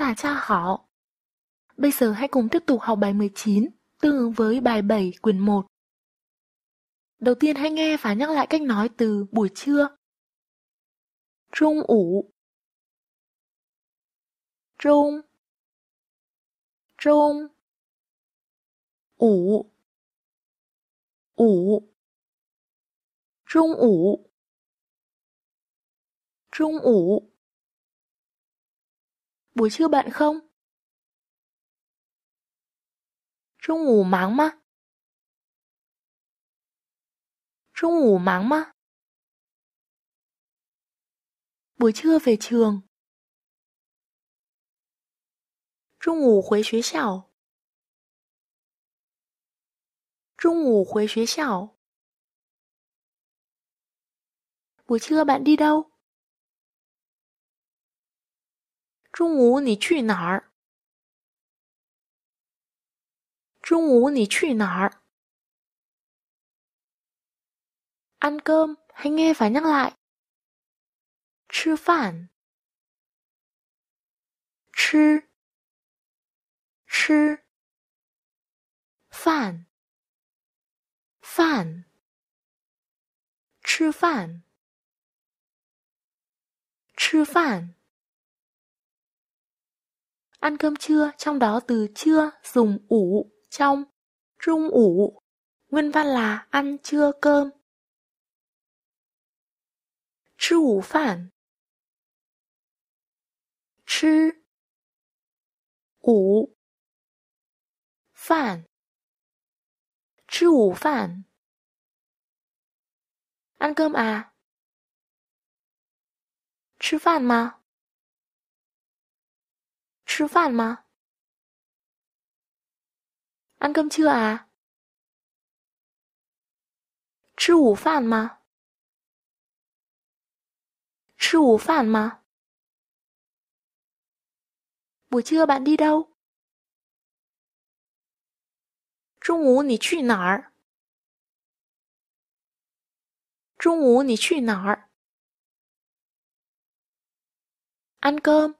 Tả cha họ. Bây giờ hãy cùng tiếp tục học bài 19, tương ứng với bài 7 quyển 1. Đầu tiên hãy nghe và nhắc lại cách nói từ buổi trưa. Trung ủ Trung Trung ủ ủ Trung ủ Trung ủ buổi trưa bận không? Trung ngủ mắng mà. Trung ngủ mắng mà. Buổi trưa về trường. Trung ngủ khối xuyến xảo. Trung ngủ khối xuyến xảo. Buổi trưa bạn đi đâu? 中午你去哪儿？中午你去哪儿？ăn cơm hãy nghe nhắc lại。吃饭。吃。吃。饭。饭。吃饭。吃饭。ăn cơm trưa trong đó từ trưa dùng ủ trong trung ủ nguyên văn là ăn trưa cơm chứ ủ phản chứ ủ phản chứ ủ phản ăn cơm à chứ phản mà 吃饭吗安哥啊吃午饭吗吃午饭吗我就要把地中午你去哪儿中午你去哪儿安哥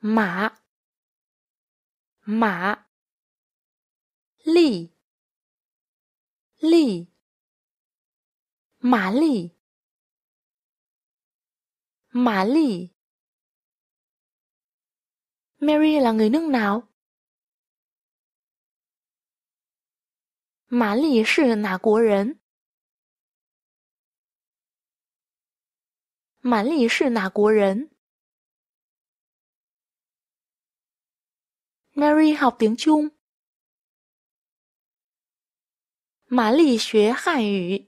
马马丽丽玛丽玛丽 Mary là người nước nào？玛丽是哪国人？玛丽是哪国人？Mary học tiếng Trung. Mã lì xuế Hàn ngữ.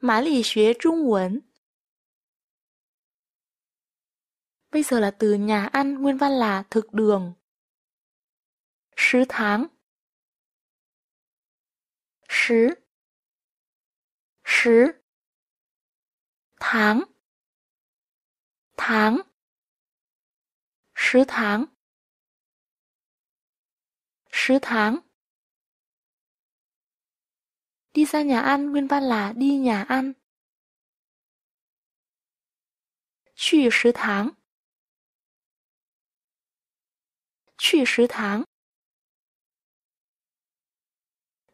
Mã lì xuế Trung Quấn. Bây giờ là từ nhà ăn nguyên văn là thực đường. Sứ tháng. Sứ. Sứ. Tháng. Tháng. 食堂，食堂。去家家吃，原话是“去家家吃”。去食堂，去食堂。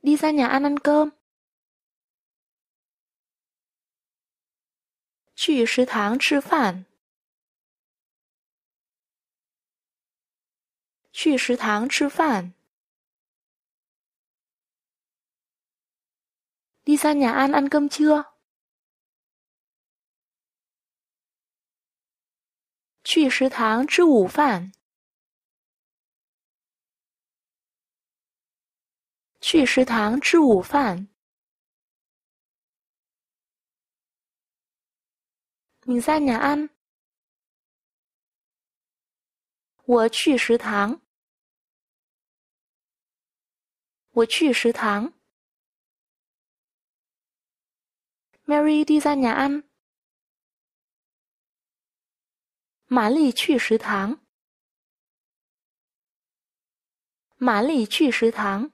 去家家吃，吃饭。去食堂吃饭。去食堂吃饭。去家家安吃午餐。去食堂吃午饭。去食堂吃午饭。去家家安。我去食堂。我去食堂。Mary đi ra nhà ăn。玛丽去食堂。玛丽去食堂。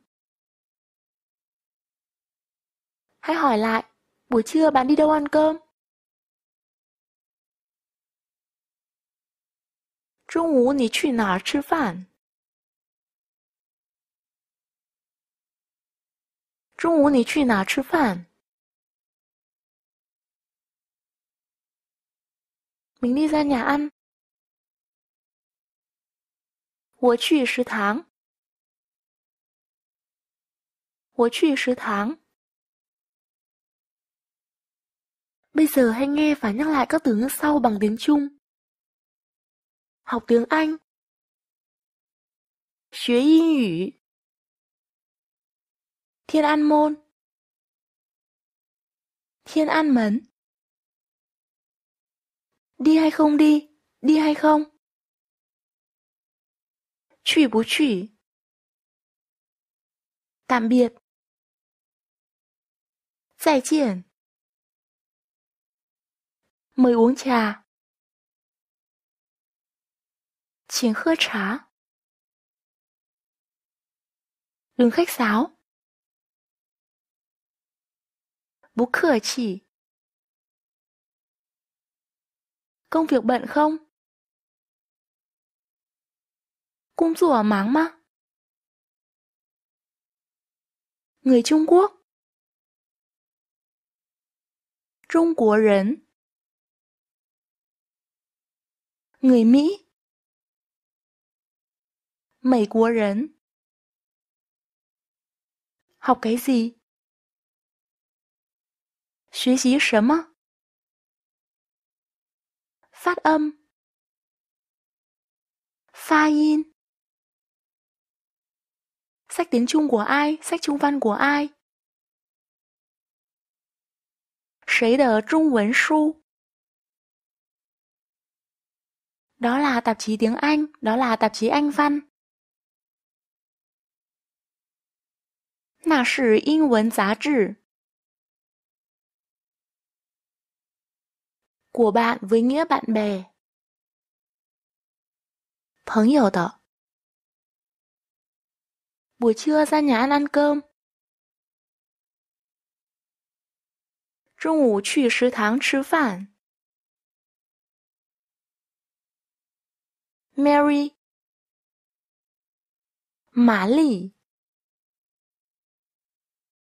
Hãy hỏi lại. Buổi trưa bạn đi đâu ăn cơm? 中午你去哪儿吃饭？中午你去哪吃饭？mình đi ra nhà ăn. 我去食堂。我去食堂。Bây giờ hãy nghe và nhắc lại các từ ngữ sau bằng tiếng Trung học tiếng Anh. Xuế Yên ngữ. Thiên An Môn. Thiên An Mấn. Đi hay không đi? Đi hay không? Chủy bú chủy. Tạm biệt. Giải triển. Mời uống trà. 请喝茶。Đừng khách sáo. cửa chỉ. công việc bận không? Công rủa máng mà. Người Trung Quốc. Trung Quốc 人. Người Mỹ. 美国人。học cái gì? 学习什么? phát âm pha in sách tiếng trung của ai sách trung văn của ai 谁的中文书 đó là tạp chí tiếng anh đó là tạp chí anh văn 那是英文杂志。của bạn với nghĩa bạn bè. 朋友的 Buổi trưa ra nhà ăn ăn cơm. 中午去食堂吃饭。Mary